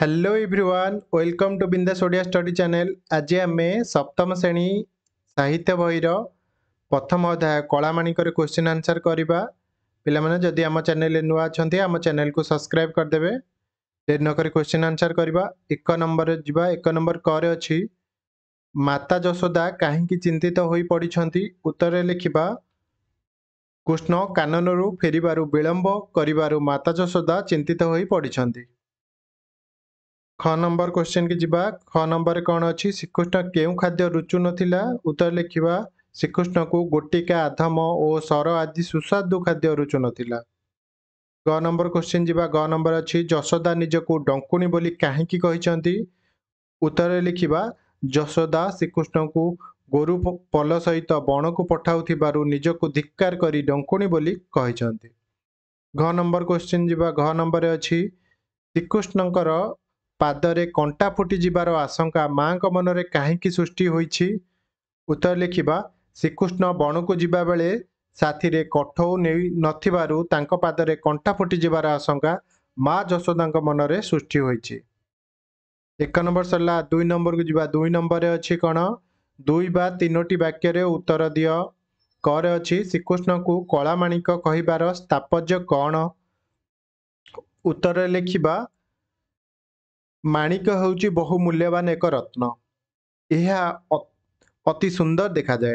hello ইভ্রিওয়ান welcome to বিন্দাস Odia study channel আজি আমি সপ্তম শ্রেণী সাহিত্য বইর প্রথম অধ্যায় কলামাণিকর কোশ্চিন আনসার করা পিলামানে যদি আমার চ্যানেল নূয়া অনেক আমার চ্যানেল কু সবসক্রাইব করেদেবে ডের নকরি কোশ্চিন আনসার করা এক নম্বরে যা এক নম্বর করে অছি মাতা যশোদা কাহিকি চিন্তিত হয়ে পড়ছেন উত্তরে লিখবা কৃষ্ণ কাননরু ফেরবার বিলম্ব করবার মাতা যশোদা চিন্তিত হয়ে পড়ছেন ଖ ନମ୍ବର କୋଶ୍ଚିନ୍କୁ ଯିବା ଖ ନମ୍ବରରେ କ'ଣ ଅଛି ଶ୍ରୀକୃଷ୍ଣ କେଉଁ ଖାଦ୍ୟ ରୁଚୁ ନଥିଲା ଉତ୍ତର ଲେଖିବା ଶ୍ରୀକୃଷ୍ଣଙ୍କୁ ଗୋଟିକା ଆଧମ ଓ ସର ଆଦି ସୁସ୍ୱାଦୁ ଖାଦ୍ୟ ରୁଚୁ ନଥିଲା ଗ ନମ୍ବର କୋଶ୍ଚିନ୍ ଯିବା ଗ ନମ୍ବର ଅଛି ଯଶୋଦା ନିଜକୁ ଡଙ୍କୁଣୀ ବୋଲି କାହିଁକି କହିଛନ୍ତି ଉତ୍ତରରେ ଲେଖିବା ଯଶୋଦା ଶ୍ରୀକୃଷ୍ଣଙ୍କୁ ଗୋରୁ ପଲ ସହିତ ବଣକୁ ପଠାଉଥିବାରୁ ନିଜକୁ ଧିକ୍କାର କରି ଡଙ୍କୁଣୀ ବୋଲି କହିଛନ୍ତି ଘ ନମ୍ବର କୋଶ୍ଚିନ୍ ଯିବା ଘ ନମ୍ବରରେ ଅଛି ଶ୍ରୀକୃଷ୍ଣଙ୍କର ପାଦରେ କଣ୍ଟା ଫୁଟିଯିବାର ଆଶଙ୍କା ମାଆଙ୍କ ମନରେ କାହିଁକି ସୃଷ୍ଟି ହୋଇଛି ଉତ୍ତର ଲେଖିବା ଶ୍ରୀକୃଷ୍ଣ ବଣକୁ ଯିବା ବେଳେ ସାଥିରେ କଠଉ ନେଇ ନଥିବାରୁ ତାଙ୍କ ପାଦରେ କଣ୍ଟା ଫୁଟିଯିବାର ଆଶଙ୍କା ମା ଯଶୋଦାଙ୍କ ମନରେ ସୃଷ୍ଟି ହୋଇଛି ଏକ ନମ୍ବର ସରିଲା ଦୁଇ ନମ୍ବରକୁ ଯିବା ଦୁଇ ନମ୍ବରରେ ଅଛି କ'ଣ ଦୁଇ ବା ତିନୋଟି ବାକ୍ୟରେ ଉତ୍ତର ଦିଅ କରେ ଅଛି ଶ୍ରୀକୃଷ୍ଣଙ୍କୁ କଳା ମାଣିକ କହିବାର ସ୍ଥାପର୍ଯ୍ୟ କ'ଣ ଉତ୍ତରରେ ଲେଖିବା माणिक हेर्छ बहु मूल्यवान एक रत्न यहाँ अति सुन्दर देखाए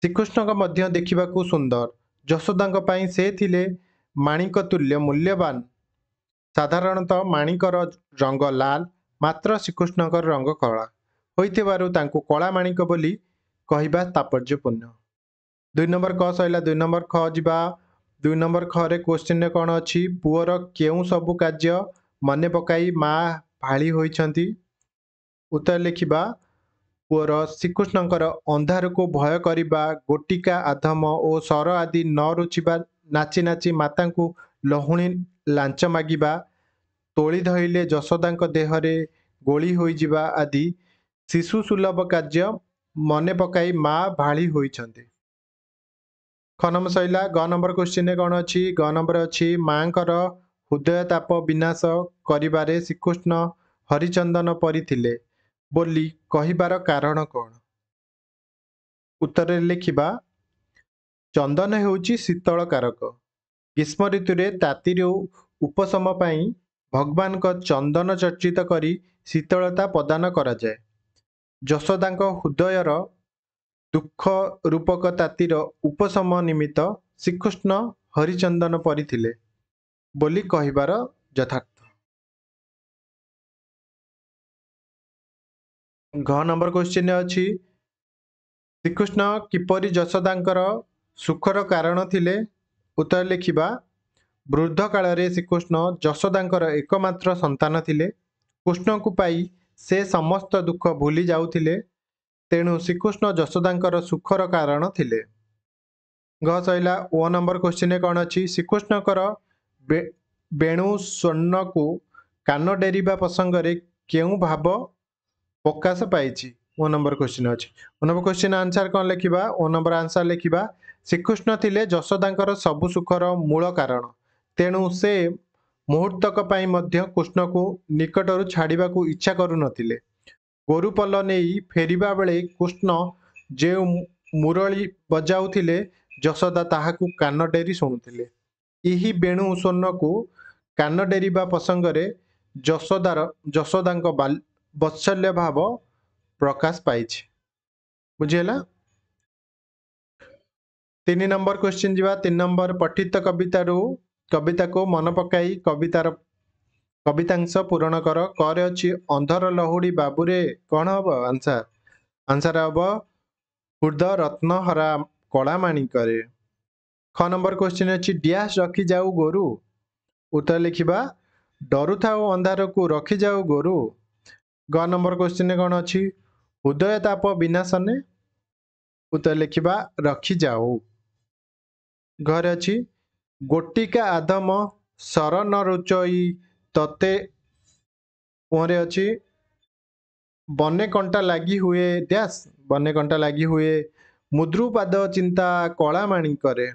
श्रीकृष्णको मध्यर जसोदा माणिक तुल्य मूल्यवान साधारणत माणिकर रङ लाल मात्र म श्रीकृष्णको रङ्ग कलाइबरू कला माणिक बोली कत्पर्यापूर्ण दुई नम्बर ख सहेर दुई नम्बर ख जुवा दुई नम्बर ख र क्वश्चिन् कन् पूर के सब का मन पक उत्तर लेखि पूरा श्रीकृष्णको भय भयकर गोटिका आधम ओ सर आदि न रुचि नाचि नाचि माता लुणी लान्छ मगि तोली धैले जसोदा देहरे गोली आदि शिशु सुलभ कार्य मन पक भाइ ख नम्बर सैला ग नम्बर क्वश्चिने कन् गम्बर अहिले मात्र ହୃଦୟତାପ ବିନାଶ କରିବାରେ ଶ୍ରୀକୃଷ୍ଣ ହରିଚନ୍ଦନ ପରିଥିଲେ ବୋଲି କହିବାର କାରଣ କ'ଣ ଉତ୍ତରରେ ଲେଖିବା ଚନ୍ଦନ ହେଉଛି ଶୀତଳ କାରକ ଗ୍ରୀଷ୍ମ ଋତୁରେ ତାତିର ଉପଶମ ପାଇଁ ଭଗବାନଙ୍କ ଚନ୍ଦନ ଚର୍ଚ୍ଚିତ କରି ଶୀତଳତା ପ୍ରଦାନ କରାଯାଏ ଯଶୋଦାଙ୍କ ହୃଦୟର ଦୁଃଖ ରୂପକ ତାତିର ଉପଶମ ନିମିତ୍ତ ଶ୍ରୀକୃଷ୍ଣ ହରିଚନ୍ଦନ ପରିଥିଲେ ବୋଲି କହିବାର ଯଥାର୍ଥ ଘ ନମ୍ବର କ୍ୱେଶ୍ଚିନ୍ ଅଛି ଶ୍ରୀକୃଷ୍ଣ କିପରି ଯଶୋଦାଙ୍କର ସୁଖର କାରଣ ଥିଲେ ଉତ୍ତର ଲେଖିବା ବୃଦ୍ଧ କାଳରେ ଶ୍ରୀକୃଷ୍ଣ ଯଶୋଦାଙ୍କର ଏକମାତ୍ର ସନ୍ତାନ ଥିଲେ କୃଷ୍ଣଙ୍କୁ ପାଇ ସେ ସମସ୍ତ ଦୁଃଖ ଭୁଲି ଯାଉଥିଲେ ତେଣୁ ଶ୍ରୀକୃଷ୍ଣ ଯଶୋଦାଙ୍କର ସୁଖର କାରଣ ଥିଲେ ଘ ସହିଲା ଓ ନମ୍ବର କ୍ୱେଶ୍ଚିନ୍ କ'ଣ ଅଛି ଶ୍ରୀକୃଷ୍ଣଙ୍କର ବେଣୁ ସ୍ୱର୍ଣ୍ଣକୁ କାନ ଡେରିବା ପ୍ରସଙ୍ଗରେ କେଉଁ ଭାବ ପ୍ରକାଶ ପାଇଛି ଓ ନମ୍ବର କ୍ୱେଶ୍ଚିନ୍ ଅଛି ଓ ନମ୍ବର କ୍ୱେଶ୍ଚିନ୍ ଆନ୍ସର କ'ଣ ଲେଖିବା ଓ ନମ୍ବର ଆନ୍ସର ଲେଖିବା ଶ୍ରୀକୃଷ୍ଣ ଥିଲେ ଯଶୋଦାଙ୍କର ସବୁ ସୁଖର ମୂଳ କାରଣ ତେଣୁ ସେ ମୁହୂର୍ତ୍ତକ ପାଇଁ ମଧ୍ୟ କୃଷ୍ଣକୁ ନିକଟରୁ ଛାଡ଼ିବାକୁ ଇଚ୍ଛା କରୁନଥିଲେ ଗୋରୁ ପଲ ନେଇ ଫେରିବା ବେଳେ କୃଷ୍ଣ ଯେଉଁ ମୁରଳି ବଜାଉଥିଲେ ଯଶୋଦା ତାହାକୁ କାନ ଡେରି ଶୁଣୁଥିଲେ ଏହି ବେଣୁ ସ୍ୱର୍ଣ୍ଣକୁ କାନ ଡେରିବା ପ୍ରସଙ୍ଗରେ ଯଶୋଦାର ଯଶୋଦାଙ୍କ ବାତ୍ସଲ୍ୟ ଭାବ ପ୍ରକାଶ ପାଇଛି ବୁଝିହେଲା ତିନି ନମ୍ବର କ୍ୱେଶ୍ଚିନ୍ ଯିବା ତିନି ନମ୍ବର ପଠିତ କବିତାରୁ କବିତାକୁ ମନେ ପକାଇ କବିତାର କବିତାଂଶ ପୂରଣ କର କରେ ଅଛି ଅନ୍ଧର ଲହୁଡ଼ି ବାବୁରେ କ'ଣ ହବ ଆନ୍ସାର ଆନ୍ସାର ହବ ହୃଦ ରତ୍ନହରା କଳାମାଣିକରେ ଖ ନମ୍ବର କ୍ୱେଶ୍ଚିନ୍ ଅଛି ଡ୍ୟାସ୍ ରଖିଯାଉ ଗୋରୁ ଉତ୍ତର ଲେଖିବା ଡରୁଥାଉ ଅନ୍ଧାରକୁ ରଖିଯାଉ ଗୋରୁ ଗ ନମ୍ବର କ୍ୱେଶ୍ଚିନ୍ କ'ଣ ଅଛି ହୃଦୟ ତାପ ବିନାଶନେ ଉତ୍ତର ଲେଖିବା ରଖିଯାଉ ଘରେ ଅଛି ଗୋଟିକା ଆଦମ ଶରଣ ରୁଚଇ ତତେ ପୁହରେ ଅଛି ବନେ କଣ୍ଟା ଲାଗି ହୁଏ ଡ୍ୟାସ୍ ବନେ କଣ୍ଟା ଲାଗି ହୁଏ ମୁଦ୍ରୁପାଦ ଚିନ୍ତା କଳାମାଣି କରେ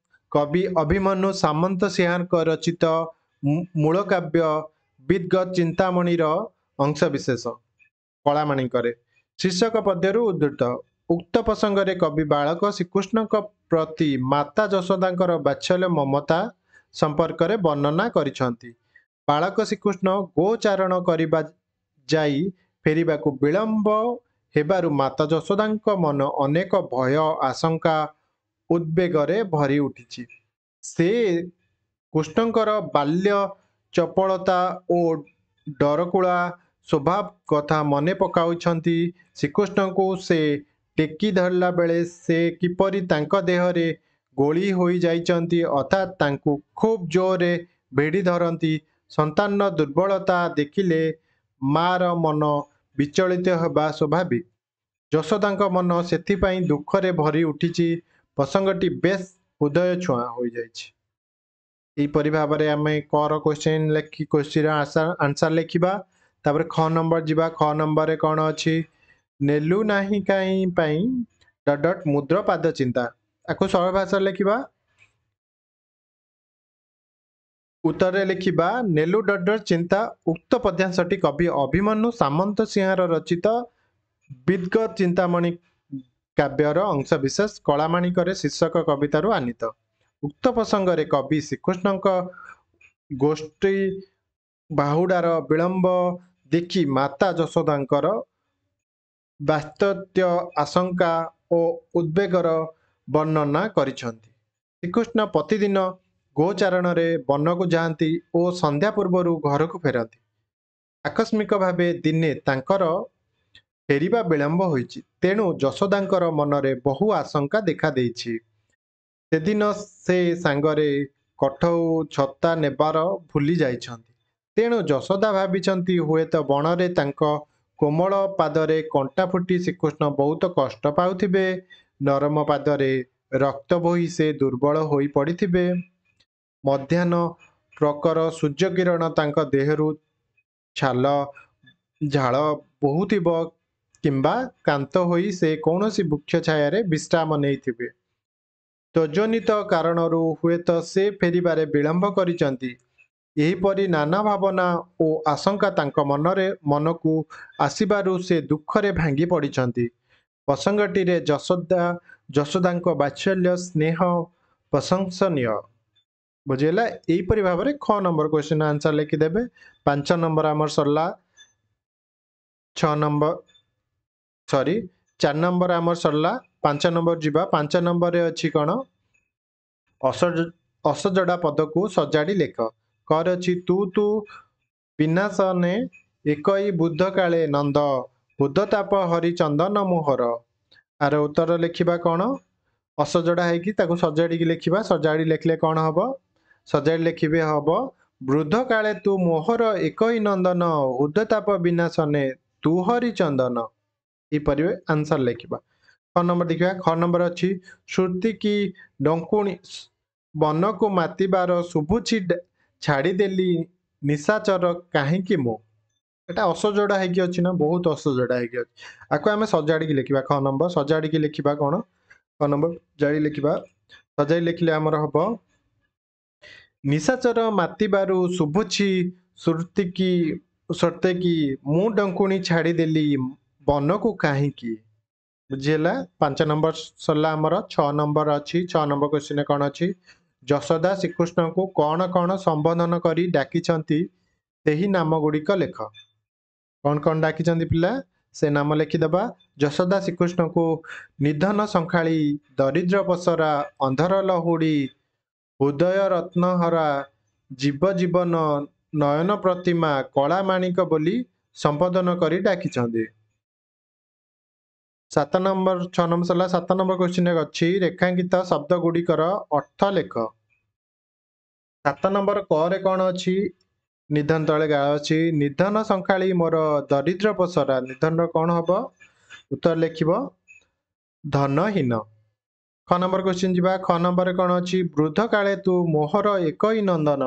କବି ଅଭିମନ୍ୟୁ ସାମନ୍ତ ସିଂହାଙ୍କ ରଚିତ ମୂଳ କାବ୍ୟ ବିଦଗତ ଚିନ୍ତାମଣିର ଅଂଶବିଶେଷ କଳାମଣିଙ୍କରେ ଶୀର୍ଷକ ପଦ୍ୟରୁ ଉଦ୍ଧୃତ ଉକ୍ତ ପ୍ରସଙ୍ଗରେ କବି ବାଳକ ଶ୍ରୀକୃଷ୍ଣଙ୍କ ପ୍ରତି ମାତା ଯଶୋଦାଙ୍କର ବାତ୍ସଲ୍ୟ ମମତା ସମ୍ପର୍କରେ ବର୍ଣ୍ଣନା କରିଛନ୍ତି ବାଳକ ଶ୍ରୀକୃଷ୍ଣ ଗୋଚାରଣ କରିବା ଯାଇ ଫେରିବାକୁ ବିଳମ୍ବ ହେବାରୁ ମାତା ଯଶୋଦାଙ୍କ ମନ ଅନେକ ଭୟ ଆଶଙ୍କା ଉଦ୍ବେଗରେ ଭରି ଉଠିଛି ସେ କୃଷ୍ଣଙ୍କର ବାଲ୍ୟ ଚପଳତା ଓ ଡରକୁଳା ସ୍ୱଭାବ କଥା ମନେ ପକାଉଛନ୍ତି ଶ୍ରୀକୃଷ୍ଣଙ୍କୁ ସେ ଟେକି ଧରିଲା ବେଳେ ସେ କିପରି ତାଙ୍କ ଦେହରେ ଗୋଳି ହୋଇଯାଇଛନ୍ତି ଅର୍ଥାତ୍ ତାଙ୍କୁ ଖୁବ୍ ଜୋରରେ ଭିଡ଼ି ଧରନ୍ତି ସନ୍ତାନର ଦୁର୍ବଳତା ଦେଖିଲେ ମାଆର ମନ ବିଚଳିତ ହେବା ସ୍ୱାଭାବିକ ଯଶୋଦାଙ୍କ ମନ ସେଥିପାଇଁ ଦୁଃଖରେ ଭରି ଉଠିଛି ପ୍ରସଙ୍ଗଟି ବେଶ ହୃଦୟ ଛୁଆଁ ହୋଇଯାଇଛି ଏହିପରି ଭାବରେ ଆମେ କର କ୍ୱେଶ୍ଚିନ୍ ଲେଖି କ୍ୱେଶ୍ଚିନ୍ର ଆନ୍ସର୍ ଲେଖିବା ତାପରେ ଖ ନମ୍ବର ଯିବା ଖ ନମ୍ବରରେ କ'ଣ ଅଛି ନେଲୁ ନାହିଁ କାହିଁ ପାଇଁ ଡଟ ମୁଦ୍ର ପାଦ ଚିନ୍ତା ଆକୁ ସରଳ ଭାଷାରେ ଲେଖିବା ଉତ୍ତରରେ ଲେଖିବା ନେଲୁ ଡଟ ଚିନ୍ତା ଉକ୍ତ ପଦ୍ୟାଂଶଟି କବି ଅଭିମନ୍ୟୁ ସାମନ୍ତ ସିଂହାର ରଚିତ ବିଦ୍ଗତ ଚିନ୍ତାମଣି କାବ୍ୟର ଅଂଶବିଶେଷ କଳାମାଣିକରେ ଶୀର୍ଷକ କବିତାରୁ ଆନିତ ଉକ୍ତ ପ୍ରସଙ୍ଗରେ କବି ଶ୍ରୀକୃଷ୍ଣଙ୍କ ଗୋଷ୍ଠୀ ବାହୁଡ଼ାର ବିଳମ୍ବ ଦେଖି ମାତା ଯଶୋଦାଙ୍କର ବାସ୍ତତ୍ୟ ଆଶଙ୍କା ଓ ଉଦ୍ବେଗର ବର୍ଣ୍ଣନା କରିଛନ୍ତି ଶ୍ରୀକୃଷ୍ଣ ପ୍ରତିଦିନ ଗୋଚାରଣରେ ବନକୁ ଯାଆନ୍ତି ଓ ସନ୍ଧ୍ୟା ପୂର୍ବରୁ ଘରକୁ ଫେରନ୍ତି ଆକସ୍ମିକ ଭାବେ ଦିନେ ତାଙ୍କର ଫେରିବା ବିଳମ୍ବ ହୋଇଛି ତେଣୁ ଯଶୋଦାଙ୍କର ମନରେ ବହୁ ଆଶଙ୍କା ଦେଖା ଦେଇଛି ସେଦିନ ସେ ସାଙ୍ଗରେ କଠଉ ଛତା ନେବାର ଭୁଲି ଯାଇଛନ୍ତି ତେଣୁ ଯଶୋଦା ଭାବିଛନ୍ତି ହୁଏତ ବଣରେ ତାଙ୍କ କୋମଳ ପାଦରେ କଣ୍ଟା ଫୁଟି ଶ୍ରୀକୃଷ୍ଣ ବହୁତ କଷ୍ଟ ପାଉଥିବେ ନରମ ପାଦରେ ରକ୍ତ ବୋହି ସେ ଦୁର୍ବଳ ହୋଇପଡ଼ିଥିବେ ମଧ୍ୟାହ୍ନ ପ୍ରକର ସୂର୍ଯ୍ୟକିରଣ ତାଙ୍କ ଦେହରୁ ଛାଲ ଝାଳ ବୋହୁଥିବ କିମ୍ବା କାନ୍ତ ହୋଇ ସେ କୌଣସି ବୃକ୍ଷ ଛାୟାରେ ବିଶ୍ରାମ ନେଇଥିବେ ତ୍ୱଜନିତ କାରଣରୁ ହୁଏତ ସେ ଫେରିବାରେ ବିଳମ୍ବ କରିଛନ୍ତି ଏହିପରି ନାନା ଭାବନା ଓ ଆଶଙ୍କା ତାଙ୍କ ମନରେ ମନକୁ ଆସିବାରୁ ସେ ଦୁଃଖରେ ଭାଙ୍ଗି ପଡ଼ିଛନ୍ତି ପ୍ରସଙ୍ଗଟିରେ ଯଶୋଦା ଯଶୋଦାଙ୍କ ବାତ୍ସଲ୍ୟ ସ୍ନେହ ପ୍ରଶଂସନୀୟ ବୁଝିଗଲା ଏହିପରି ଭାବରେ ଖ ନମ୍ବର କ୍ୱେଶ୍ଚିନ୍ ଆନ୍ସର ଲେଖିଦେବେ ପାଞ୍ଚ ନମ୍ବର ଆମର ସରିଲା ଛଅ ନମ୍ବର सरी चार नम्बर आम पांच नंबर नम्बर कौन अस नम्बर पद को सजाड़ी लेख कर तू विनाशने एक बुद्ध कान्द बुद्धताप हरिचंदन मोहर आर उत्तर कौन कसजोडा हैक सजाडिक लेखि सजाडी कौन हम सजाडी लेख्ने हम वृद्ध काले त मोहर एक नंदन उद्धताप विनाशने नै तु हरिचन्दन येपर आंसर लिखा ख नंबर देखा ख नंबर अच्छी श्रुति की डुणी बन को मातार शुभुची छाड़ीदेली निशाचर कहीं मुटा असजोड़ा हो बहुत असजोड़ा हो आम सजाड़ी लिखा ख नंबर सजाड़ी लिखा कौन ख नंबर सजाड़ी लिखा सजाई लिखले आमर हम निशाचर मातार शुभुची श्रुति की श्रुते कि मुंकुणी छाड़ीदेली ବନକୁ କାହିଁକି ବୁଝିହେଲା ପାଞ୍ଚ ନମ୍ବର ସରିଲା ଆମର ଛଅ ନମ୍ବର ଅଛି ଛଅ ନମ୍ବର କ୍ୱେଶ୍ଚିନ୍ରେ କ'ଣ ଅଛି ଯଶୋଦା ଶ୍ରୀକୃଷ୍ଣଙ୍କୁ କ'ଣ କ'ଣ ସମ୍ବୋଧନ କରି ଡାକିଛନ୍ତି ସେହି ନାମ ଗୁଡ଼ିକ ଲେଖ କ'ଣ କ'ଣ ଡାକିଛନ୍ତି ପିଲା ସେ ନାମ ଲେଖିଦେବା ଯଶୋଦା ଶ୍ରୀକୃଷ୍ଣଙ୍କୁ ନିଧନ ସଂଖାଳି ଦରିଦ୍ର ପସରା ଅନ୍ଧର ଲହୁଡ଼ି ହୃଦୟ ରତ୍ନ ହରା ଜୀବ ଜୀବନ ନୟନ ପ୍ରତିମା କଳା ମାଣିକ ବୋଲି ସମ୍ବୋଧନ କରି ଡାକିଛନ୍ତି ସାତ ନମ୍ବର ଛଅ ନମ୍ବର ସରିଲା ସାତ ନମ୍ବର କୋଶ୍ଚିନ୍ ଅଛି ରେଖାଙ୍କିତ ଶବ୍ଦ ଗୁଡ଼ିକର ଅର୍ଥ ଲେଖ ସାତ ନମ୍ବର କରେ କ'ଣ ଅଛି ନିଧନ ତଳେ ଗାଳ ଅଛି ନିଧନ ସଂଖାଳି ମୋର ଦରିଦ୍ର ପସରା ନିଧନର କ'ଣ ହବ ଉତ୍ତର ଲେଖିବ ଧନହୀନ ଖ ନମ୍ବର କୋଶ୍ଚିନ୍ ଯିବା ଖ ନମ୍ବରରେ କ'ଣ ଅଛି ବୃଦ୍ଧ କାଳେ ତୁ ମୋହର ଏକ ଏକଇ ନନ୍ଦନ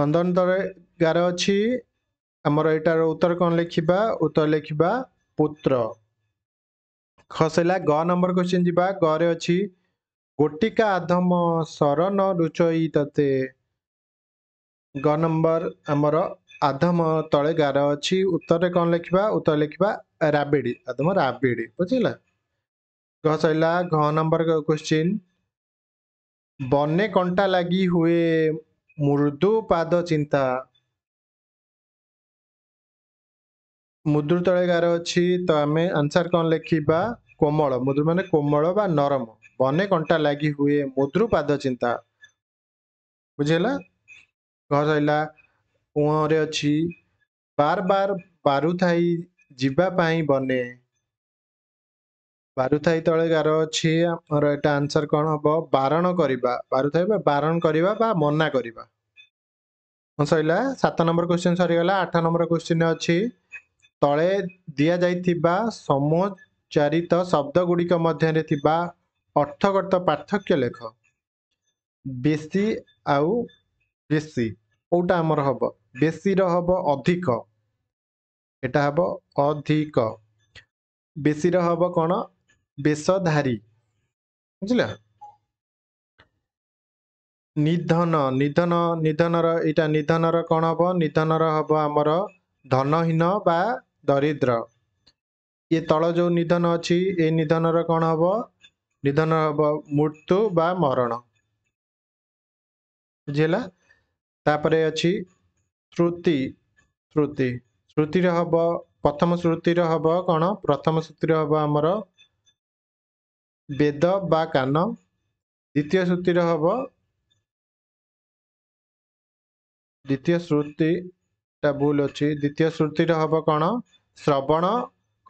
ନନ୍ଦନ ତଳେ ଗାର ଅଛି ଆମର ଏଇଟାର ଉତ୍ତର କ'ଣ ଲେଖିବା ଉତ୍ତର ଲେଖିବା ପୁତ୍ର ଖ ସରିଲା ଗ ନମ୍ବର କ୍ୱେଶ୍ଚିନ୍ ଯିବା ଗରେ ଅଛି ଗୋଟିକା ଆଧମ ଶରଣ ରୁଚଇ ତତେ ଗ ନମ୍ବର ଆମର ଆଧମ ତଳେ ଗାର ଅଛି ଉତ୍ତରରେ କ'ଣ ଲେଖିବା ଉତ୍ତର ଲେଖିବା ରାବିଡ଼ି ଆଧମ ରାବିଡ଼ି ବୁଝିଲା ଗ ସରିଲା ଘ ନମ୍ବର କ୍ୱେଶ୍ଚିନ୍ ବନେ କଣ୍ଟା ଲାଗି ହୁଏ ମୃଦୁ ପାଦ ଚିନ୍ତା ମୁଦ୍ରୁ ତଳେ ଗାର ଅଛି ତ ଆମେ ଆନ୍ସର୍ କ'ଣ ଲେଖିବା କୋମଳ ମୁଦ୍ରୁ ମାନେ କୋମଳ ବା ନରମ ବନେ କଣ୍ଟା ଲାଗି ହୁଏ ମୁଦ୍ରୁ ପାଦ ଚିନ୍ତା ବୁଝିହେଲା ଘର ରହିଲା କୁଅଁରେ ଅଛି ବାର ବାର ବାରୁ ଥାଇ ଯିବା ପାଇଁ ବନେ ବାରୁଥାଇ ତଳେ ଗାର ଅଛି ଆମର ଏଟା ଆନ୍ସର କ'ଣ ହବ ବାରଣ କରିବା ବାରୁଥାଇ ବା ବାରଣ କରିବା ବା ମନା କରିବା ହଁ ସରିଲା ସାତ ନମ୍ବର କୋଶ୍ଚିନ୍ ସରିଗଲା ଆଠ ନମ୍ବର କୋଶ୍ଚିନ୍ ଅଛି ତଳେ ଦିଆଯାଇଥିବା ଶବ୍ଦ ଗୁଡ଼ିକ ମଧ୍ୟରେ ଥିବା ଅର୍ଥଗତ ପାର୍ଥକ୍ୟ ଲେଖ ବେଶୀ ଆଉ ବେଶୀ କୋଉଟା ଆମର ହବ ବେଶୀର ହବ ଅଧିକ ଏଟା ହବ ଅଧିକ ବେଶୀର ହବ କ'ଣ ବେଶଧାରୀ ବୁଝିଲ ନିଧନ ନିଧନ ନିଧନର ଏଇଟା ନିଧନର କ'ଣ ହବ ନିଧନର ହବ ଆମର ଧନହୀନ ବା ଦରିଦ୍ର ଇଏ ତଳ ଯୋଉ ନିଧନ ଅଛି ଏ ନିଧନର କ'ଣ ହବ ନିଧନ ହବ ମୃତ୍ୟୁ ବା ମରଣ ବୁଝିହେଲା ତାପରେ ଅଛି ତୃତି ତୃତି ଶ୍ରୁତିର ହବ ପ୍ରଥମ ଶ୍ରୁତିର ହବ କ'ଣ ପ୍ରଥମ ଶ୍ରୁତିର ହବ ଆମର ବେଦ ବା କାନ ଦ୍ୱିତୀୟ ଶ୍ରୁତିର ହବ ଦ୍ୱିତୀୟ ଟା ଭୁଲ ଅଛି ଦ୍ୱିତୀୟ ଶ୍ରୁତିର ହବ କ'ଣ ଶ୍ରବଣ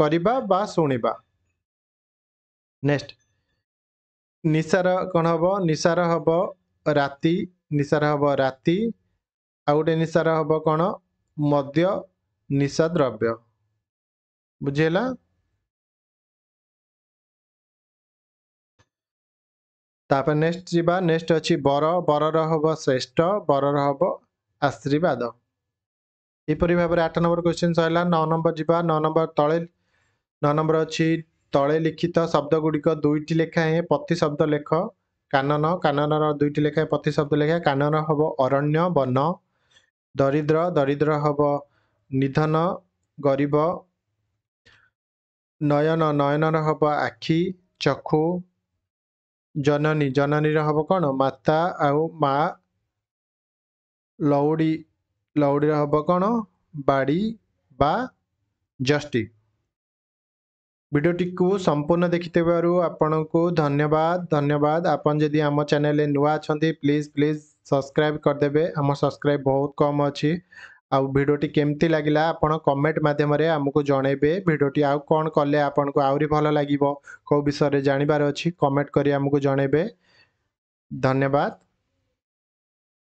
କରିବା ବା ଶୁଣିବା ନେକ୍ସଟ ନିଶାର କ'ଣ ହବ ନିଶାର ହବ ରାତି ନିଶାର ହବ ରାତି ଆଉ ଗୋଟେ ନିଶାର ହବ କ'ଣ ମଦ୍ୟ ନିଶା ଦ୍ରବ୍ୟ ବୁଝିହେଲା ତାପରେ ନେକ୍ସଟ ଯିବା ନେକ୍ସଟ ଅଛି ବର ବରର ହବ ଶ୍ରେଷ୍ଠ ବରର ହବ ଆଶୀର୍ବାଦ ଏହିପରି ଭାବରେ ଆଠ ନମ୍ବର କୋଶ୍ଚିନ୍ ସରିଲା ନଅ ନମ୍ବର ଯିବା ନଅ ନମ୍ବର ତଳେ ନଅ ନମ୍ବର ଅଛି ତଳେ ଲିଖିତ ଶବ୍ଦ ଗୁଡ଼ିକ ଦୁଇଟି ଲେଖାଏଁ ପତି ଶବ୍ଦ ଲେଖ କାନନ କାନନର ଦୁଇଟି ଲେଖାଏଁ ପତି ଶବ୍ଦ ଲେଖା କାନନ ହେବ ଅରଣ୍ୟ ବନ ଦରିଦ୍ର ଦରିଦ୍ର ହେବ ନିଧନ ଗରିବ ନୟନ ନୟନର ହେବ ଆଖି ଚକ୍ଷୁ ଜନନୀ ଜନନୀର ହେବ କ'ଣ ମାତା ଆଉ ମା ଲଉଡ଼ି लौडी हे बाड़ी बा जस्टि भिडियो सम्पूर्ण देखिथ्यो आपणको धन्यवाद धन्यवाद आपन जिम्मी आम च्याने नू अहिले प्लीज प्लिज सब्सक्राइब देबे आम सब्सक्राइब बहुत कम अटी के लाग्ला कमेन्ट माध्यमले आमु जे भिडियो आउँ कले आउनु आउने भन्नु लाग जाँबिर अहिले कमेन्ट गरि आमक धन्यवाद